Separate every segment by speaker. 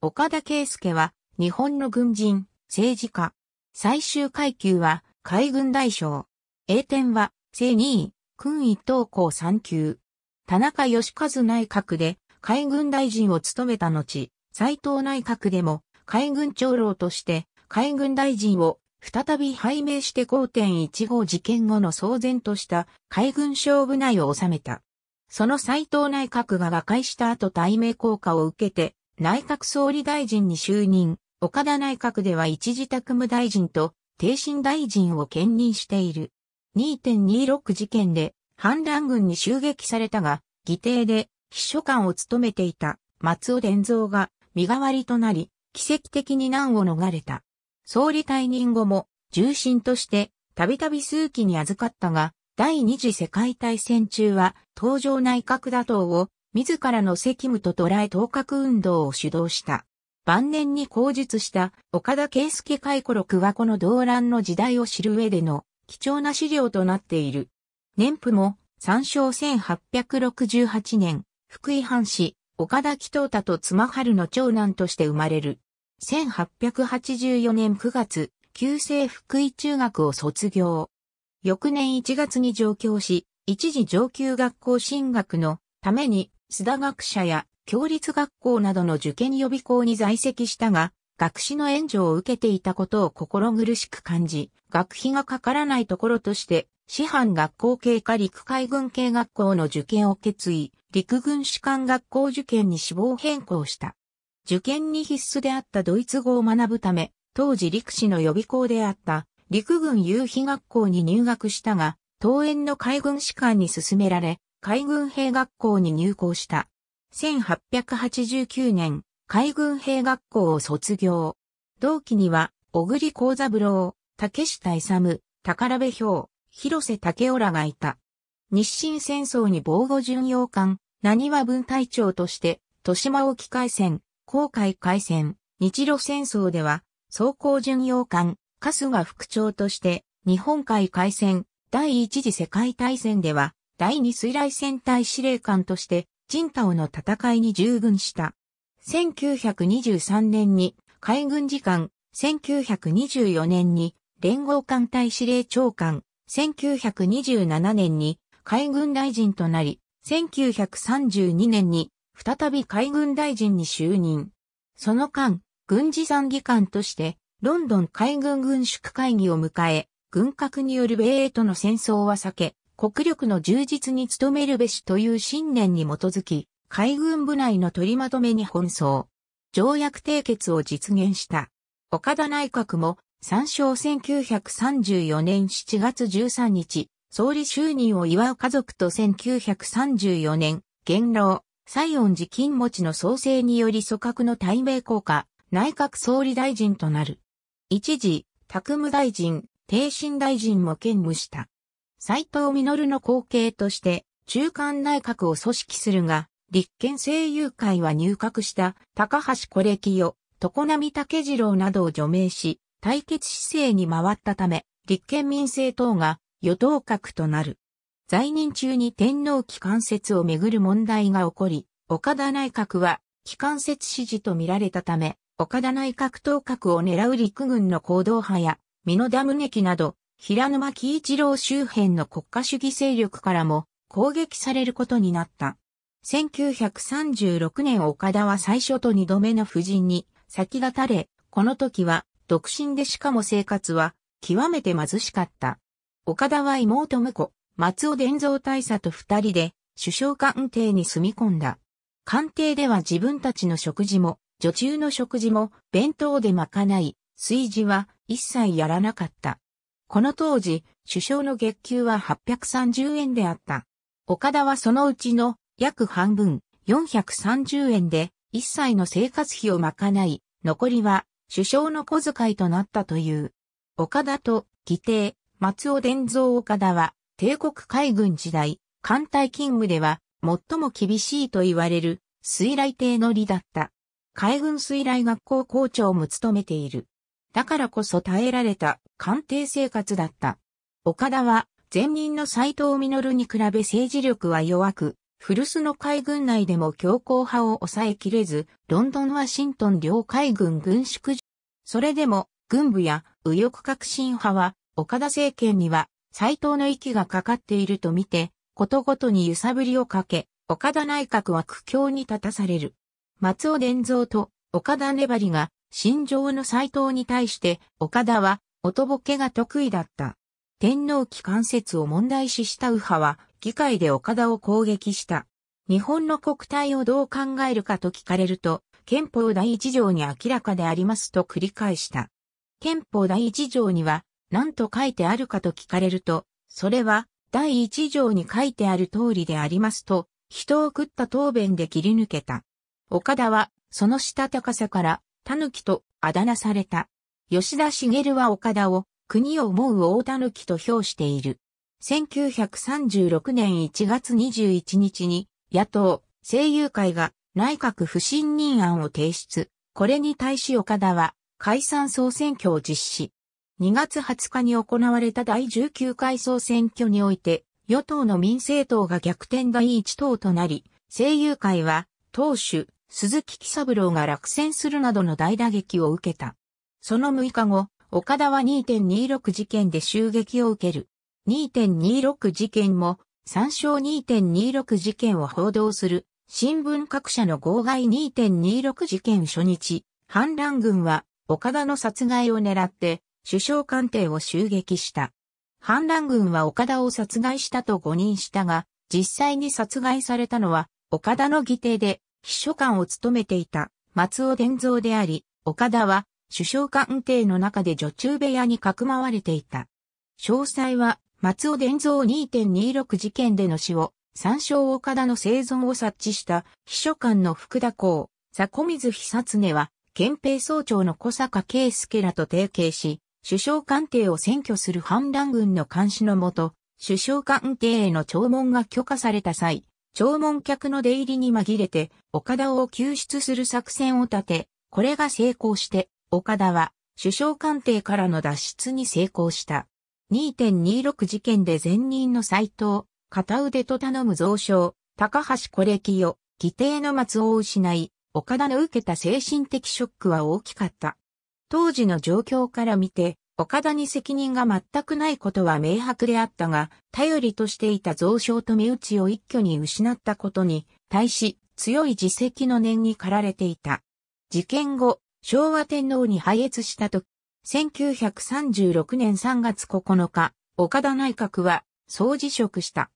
Speaker 1: 岡田圭介は、日本の軍人、政治家。最終階級は、海軍大将。栄転は、正2位、軍一等校3級。田中義和内閣で、海軍大臣を務めた後、斎藤内閣でも、海軍長老として、海軍大臣を、再び拝命して5.15事件後の騒然とした海軍省部内を収めた。その斎藤内閣が瓦解した後対名効果を受けて内閣総理大臣に就任、岡田内閣では一時宅務大臣と、定身大臣を兼任している。2.26事件で、反乱軍に襲撃されたが、議定で秘書官を務めていた松尾伝蔵が身代わりとなり、奇跡的に難を逃れた。総理退任後も重臣としてたびたび数期に預かったが、第二次世界大戦中は東場。内閣打倒を自らの責務と捉え頭角運動を主導した。晩年に口述した岡田圭介回顧録はこの動乱の時代を知る上での貴重な資料となっている。年譜も参照1868年、福井藩士、岡田紀藤太と妻春の長男として生まれる。1884年9月、旧制福井中学を卒業。翌年1月に上京し、一時上級学校進学のために須田学者や共立学校などの受験予備校に在籍したが、学士の援助を受けていたことを心苦しく感じ、学費がかからないところとして、師範学校系か陸海軍系学校の受験を決意、陸軍士官学校受験に志望変更した。受験に必須であったドイツ語を学ぶため、当時陸士の予備校であった陸軍夕日学校に入学したが、当園の海軍士官に勧められ、海軍兵学校に入校した。1889年、海軍兵学校を卒業。同期には、小栗幸三郎、竹下勇、宝部兵、広瀬武雄らがいた。日清戦争に防護巡洋艦、何は分隊長として、豊島沖海戦、航海海戦、日露戦争では、装甲巡洋艦、春日副長として、日本海海戦、第一次世界大戦では、第二水雷戦隊司令官として、ジ太の戦いに従軍した。1923年に海軍次官、1924年に連合艦隊司令長官、1927年に海軍大臣となり、1932年に再び海軍大臣に就任。その間、軍事参議官として、ロンドン海軍軍縮会議を迎え、軍拡による米英との戦争は避け、国力の充実に努めるべしという信念に基づき、海軍部内の取りまとめに奔走。条約締結を実現した。岡田内閣も、参照1934年7月13日、総理就任を祝う家族と1934年、元老、西恩寺金持ちの創生により組閣の対米効果、内閣総理大臣となる。一時、宅務大臣、定身大臣も兼務した。斎藤実の後継として中間内閣を組織するが、立憲政友会は入閣した高橋コレキ常並武次郎などを除名し、対決姿勢に回ったため、立憲民政党が与党閣となる。在任中に天皇機関説をめぐる問題が起こり、岡田内閣は機関説支持と見られたため、岡田内閣当閣を狙う陸軍の行動派や、美濃ダム劇など、平沼喜一郎周辺の国家主義勢力からも攻撃されることになった。1936年岡田は最初と二度目の夫人に先立たれ、この時は独身でしかも生活は極めて貧しかった。岡田は妹婿、松尾伝蔵大佐と二人で首相官邸に住み込んだ。官邸では自分たちの食事も、女中の食事も弁当でまかない、炊事は一切やらなかった。この当時、首相の月給は830円であった。岡田はそのうちの約半分、430円で一切の生活費を賄い、残りは首相の小遣いとなったという。岡田と義弟、松尾伝蔵岡田は帝国海軍時代、艦隊勤務では最も厳しいと言われる水雷艇の利だった。海軍水雷学校校長も務めている。だからこそ耐えられた官邸生活だった。岡田は前任の斎藤実に比べ政治力は弱く、古巣の海軍内でも強硬派を抑えきれず、ロンドン・ワシントン両海軍軍縮それでも、軍部や右翼革新派は、岡田政権には、斎藤の息がかかっていると見て、ことごとに揺さぶりをかけ、岡田内閣は苦境に立たされる。松尾伝蔵と岡田粘りが心情の斎藤に対して、岡田は、おとぼけが得意だった。天皇機関節を問題視した右派は、議会で岡田を攻撃した。日本の国体をどう考えるかと聞かれると、憲法第一条に明らかでありますと繰り返した。憲法第一条には、何と書いてあるかと聞かれると、それは、第一条に書いてある通りでありますと、人を食った答弁で切り抜けた。岡田は、そのしたたかさから、狸とあだ名された。吉田茂は岡田を、国を思う大狸と評している。1936年1月21日に、野党、声優会が内閣不信任案を提出。これに対し岡田は、解散総選挙を実施。2月20日に行われた第19回総選挙において、与党の民政党が逆転第1党となり、声優会は、党首、鈴木喜三郎が落選するなどの大打撃を受けた。その6日後、岡田は2.26事件で襲撃を受ける。2.26事件も、参照2.26事件を報道する、新聞各社の号外2.26事件初日、反乱軍は、岡田の殺害を狙って、首相官邸を襲撃した。反乱軍は岡田を殺害したと誤認したが、実際に殺害されたのは、岡田の義弟で、秘書官を務めていた松尾伝蔵であり、岡田は首相官邸の中で女中部屋にかくまわれていた。詳細は松尾伝蔵2.26事件での死を参照岡田の生存を察知した秘書官の福田公、古水久常は憲兵総長の小坂圭介らと提携し、首相官邸を占拠する反乱軍の監視のもと、首相官邸への弔問が許可された際、弔問客の出入りに紛れて、岡田を救出する作戦を立て、これが成功して、岡田は首相官邸からの脱出に成功した。2.26事件で前任の斎藤、片腕と頼む蔵書、高橋コレよ、義弟の尾を失い、岡田の受けた精神的ショックは大きかった。当時の状況から見て、岡田に責任が全くないことは明白であったが、頼りとしていた蔵省と目打ちを一挙に失ったことに、対し、強い自責の念に駆られていた。事件後、昭和天皇に敗越したと、1936年3月9日、岡田内閣は、総辞職した。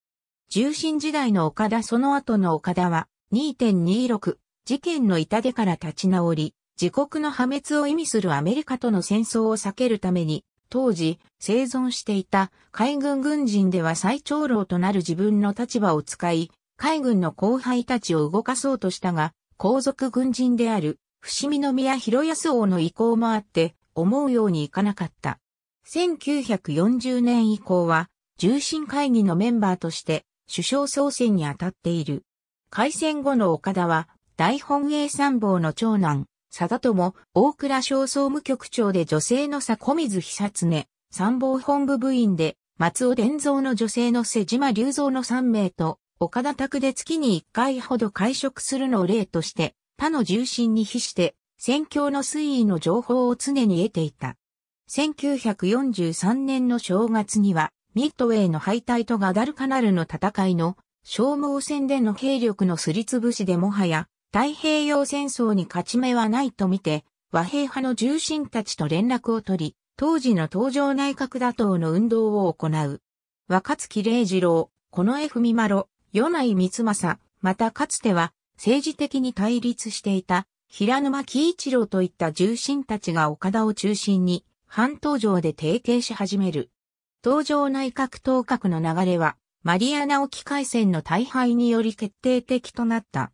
Speaker 1: 重臣時代の岡田その後の岡田は、2.26、事件の痛手から立ち直り、自国の破滅を意味するアメリカとの戦争を避けるために、当時、生存していた海軍軍人では最長老となる自分の立場を使い、海軍の後輩たちを動かそうとしたが、皇族軍人である、伏見宮広安王の意向もあって、思うようにいかなかった。1940年以降は、重心会議のメンバーとして、首相総選に当たっている。開戦後の岡田は、大本営参謀の長男、佐と友、大倉省総務局長で女性の佐小水久常、参謀本部部員で、松尾伝蔵の女性の瀬島隆蔵の3名と、岡田宅で月に1回ほど会食するのを例として、他の重心に比して、戦況の推移の情報を常に得ていた。1943年の正月には、ミッドウェイの敗退とガダルカナルの戦いの消耗戦での兵力のすりつぶしでもはや太平洋戦争に勝ち目はないとみて、和平派の重臣たちと連絡を取り、当時の東条内閣打倒の運動を行う。若月礼二郎、近衛文丸、米内光政、またかつては政治的に対立していた平沼喜一郎といった重臣たちが岡田を中心に半登場で提携し始める。東条内閣当閣の流れはマリアナ沖海戦の大敗により決定的となった。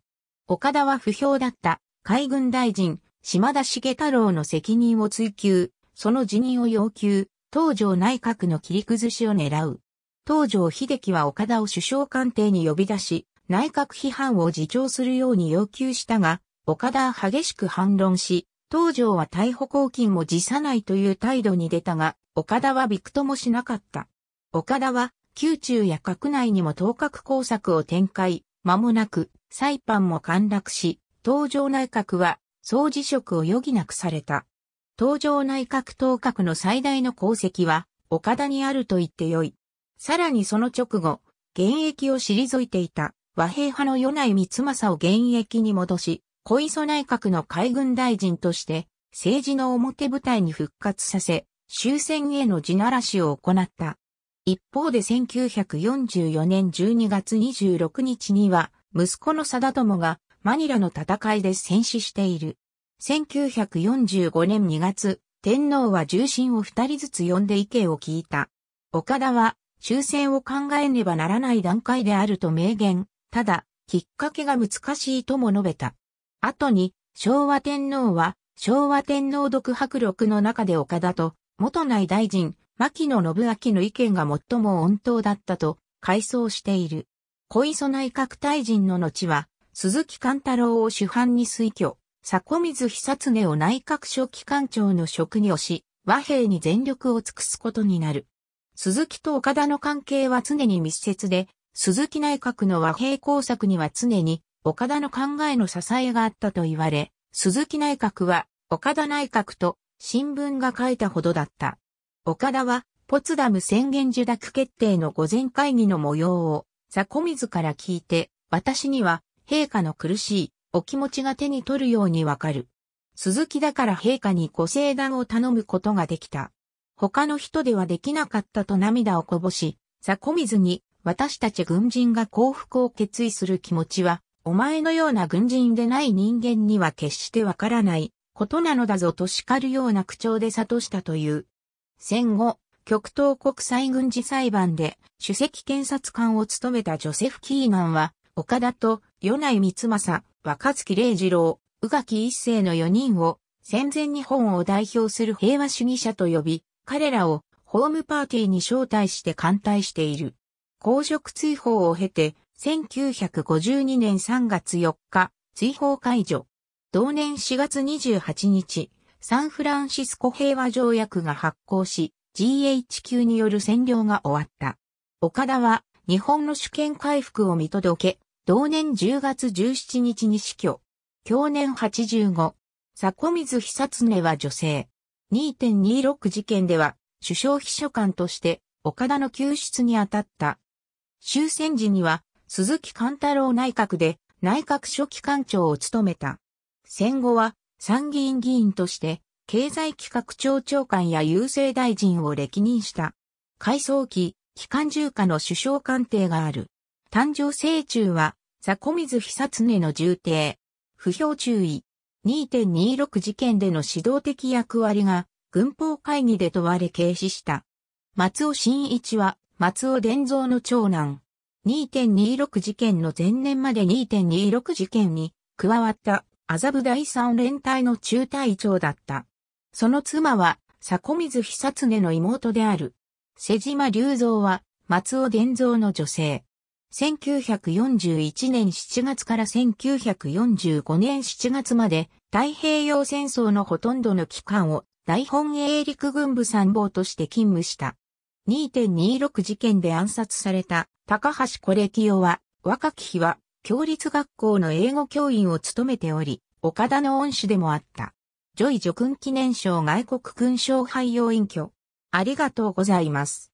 Speaker 1: 岡田は不評だった海軍大臣、島田茂太郎の責任を追及、その辞任を要求、東条内閣の切り崩しを狙う。東条秀樹は岡田を首相官邸に呼び出し、内閣批判を自重するように要求したが、岡田は激しく反論し、東条は逮捕公金も辞さないという態度に出たが、岡田はびくともしなかった。岡田は、宮中や閣内にも当閣工作を展開、間もなく、サイパンも陥落し、東条内閣は総辞職を余儀なくされた。東条内閣当閣の最大の功績は、岡田にあると言ってよい。さらにその直後、現役を退いていた和平派の与内光政を現役に戻し、小磯内閣の海軍大臣として、政治の表舞台に復活させ、終戦への地ならしを行った。一方で1944年12月26日には、息子の貞友がマニラの戦いで戦死している。1945年2月、天皇は重臣を二人ずつ呼んで意見を聞いた。岡田は終戦を考えねばならない段階であると明言。ただ、きっかけが難しいとも述べた。後に、昭和天皇は、昭和天皇独白録の中で岡田と、元内大臣、牧野信明の意見が最も温当だったと、回想している。小磯内閣大臣の後は、鈴木貫太郎を主犯に推挙、佐古水久常を内閣書記官長の職に押し、和平に全力を尽くすことになる。鈴木と岡田の関係は常に密接で、鈴木内閣の和平工作には常に岡田の考えの支えがあったと言われ、鈴木内閣は岡田内閣と新聞が書いたほどだった。岡田はポツダム宣言受諾決定の御前会議の模様を雑ミ水から聞いて、私には、陛下の苦しい、お気持ちが手に取るようにわかる。鈴木だから陛下にご聖断を頼むことができた。他の人ではできなかったと涙をこぼし、雑ミ水に、私たち軍人が幸福を決意する気持ちは、お前のような軍人でない人間には決してわからないことなのだぞと叱るような口調で諭したという。戦後、極東国際軍事裁判で首席検察官を務めたジョセフ・キーマンは、岡田と与内光政、若月玲二郎、宇垣一世の4人を戦前日本を代表する平和主義者と呼び、彼らをホームパーティーに招待して艦隊している。公職追放を経て、1952年3月4日、追放解除。同年4月28日、サンフランシスコ平和条約が発効し、GHQ による占領が終わった。岡田は日本の主権回復を見届け、同年10月17日に死去。去年85、迫水久常は女性。2.26事件では、首相秘書官として岡田の救出に当たった。終戦時には、鈴木貫太郎内閣で内閣書記官長を務めた。戦後は参議院議員として経済企画庁長官や郵政大臣を歴任した。改装機、機関重下の首相官邸がある。誕生成中は、ザコズ・ヒサツネの重邸。不評注意。2.26事件での指導的役割が、軍法会議で問われ軽視した。松尾真一は、松尾伝蔵の長男。2.26事件の前年まで2.26事件に加わった麻布第三連隊の中隊長だった。その妻は、坂水久常の妹である。瀬島隆三は、松尾伝三の女性。1941年7月から1945年7月まで、太平洋戦争のほとんどの期間を、大本営陸軍部参謀として勤務した。2.26事件で暗殺された高橋小レ夫は、若き日は、共立学校の英語教員を務めており、岡田の恩師でもあった。ジョイ助君記念賞外国勲章廃用隠居。ありがとうございます。